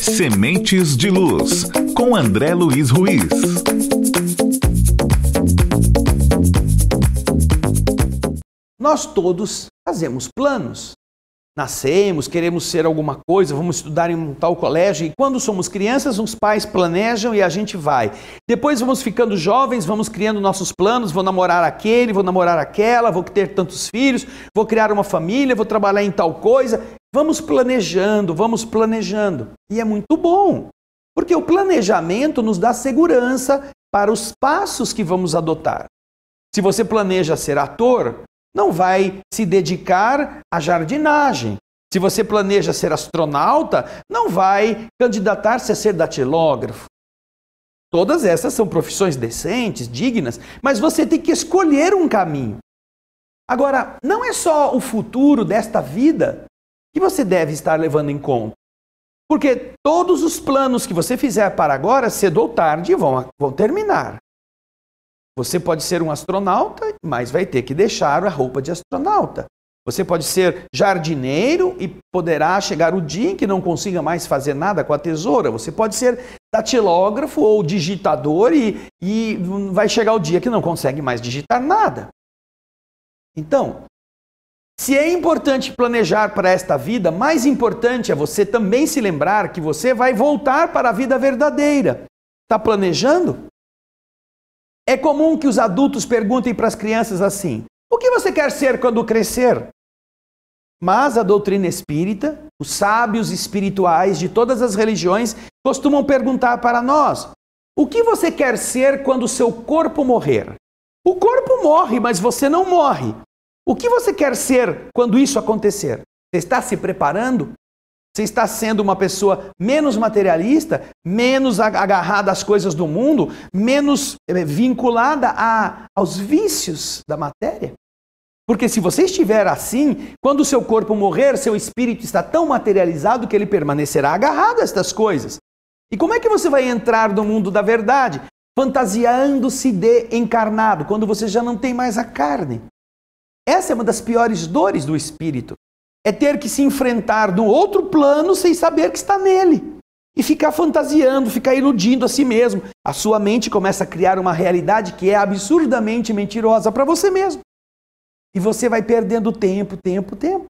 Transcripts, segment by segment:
Sementes de Luz, com André Luiz Ruiz. Nós todos fazemos planos. Nascemos, queremos ser alguma coisa, vamos estudar em um tal colégio. E quando somos crianças, os pais planejam e a gente vai. Depois vamos ficando jovens, vamos criando nossos planos: vou namorar aquele, vou namorar aquela, vou ter tantos filhos, vou criar uma família, vou trabalhar em tal coisa. Vamos planejando, vamos planejando. E é muito bom, porque o planejamento nos dá segurança para os passos que vamos adotar. Se você planeja ser ator, não vai se dedicar à jardinagem. Se você planeja ser astronauta, não vai candidatar-se a ser datilógrafo. Todas essas são profissões decentes, dignas, mas você tem que escolher um caminho. Agora, não é só o futuro desta vida que você deve estar levando em conta. Porque todos os planos que você fizer para agora, cedo ou tarde, vão, vão terminar. Você pode ser um astronauta, mas vai ter que deixar a roupa de astronauta. Você pode ser jardineiro e poderá chegar o dia em que não consiga mais fazer nada com a tesoura. Você pode ser datilógrafo ou digitador e, e vai chegar o dia que não consegue mais digitar nada. Então, se é importante planejar para esta vida, mais importante é você também se lembrar que você vai voltar para a vida verdadeira. Está planejando? É comum que os adultos perguntem para as crianças assim: o que você quer ser quando crescer? Mas a doutrina espírita, os sábios espirituais de todas as religiões costumam perguntar para nós: o que você quer ser quando seu corpo morrer? O corpo morre, mas você não morre. O que você quer ser quando isso acontecer? Você está se preparando? Você está sendo uma pessoa menos materialista, menos agarrada às coisas do mundo, menos eh, vinculada a, aos vícios da matéria? Porque se você estiver assim, quando o seu corpo morrer, seu espírito está tão materializado que ele permanecerá agarrado a estas coisas. E como é que você vai entrar no mundo da verdade? Fantasiando-se de encarnado, quando você já não tem mais a carne. Essa é uma das piores dores do espírito. É ter que se enfrentar no outro plano sem saber que está nele. E ficar fantasiando, ficar iludindo a si mesmo. A sua mente começa a criar uma realidade que é absurdamente mentirosa para você mesmo. E você vai perdendo tempo, tempo, tempo.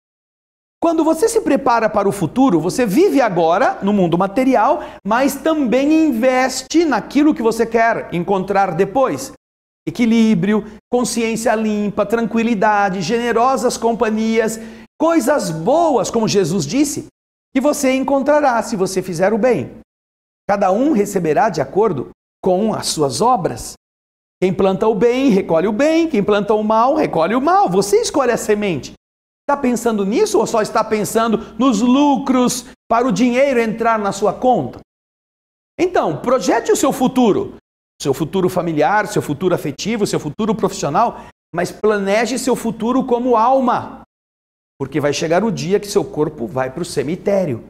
Quando você se prepara para o futuro, você vive agora no mundo material, mas também investe naquilo que você quer encontrar depois equilíbrio, consciência limpa, tranquilidade, generosas companhias, coisas boas, como Jesus disse, que você encontrará se você fizer o bem. Cada um receberá de acordo com as suas obras. Quem planta o bem, recolhe o bem, quem planta o mal, recolhe o mal. Você escolhe a semente. Está pensando nisso ou só está pensando nos lucros para o dinheiro entrar na sua conta? Então, projete o seu futuro seu futuro familiar, seu futuro afetivo, seu futuro profissional, mas planeje seu futuro como alma, porque vai chegar o dia que seu corpo vai para o cemitério.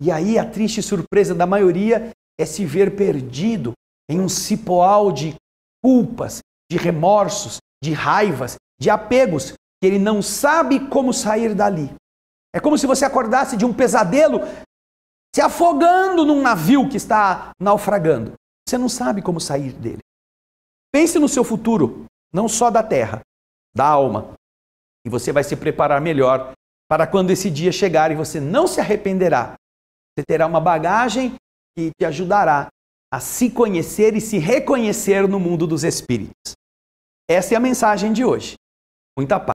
E aí a triste surpresa da maioria é se ver perdido em um cipoal de culpas, de remorsos, de raivas, de apegos, que ele não sabe como sair dali. É como se você acordasse de um pesadelo se afogando num navio que está naufragando. Você não sabe como sair dele. Pense no seu futuro, não só da terra, da alma. E você vai se preparar melhor para quando esse dia chegar e você não se arrependerá. Você terá uma bagagem que te ajudará a se conhecer e se reconhecer no mundo dos espíritos. Essa é a mensagem de hoje. Muita paz.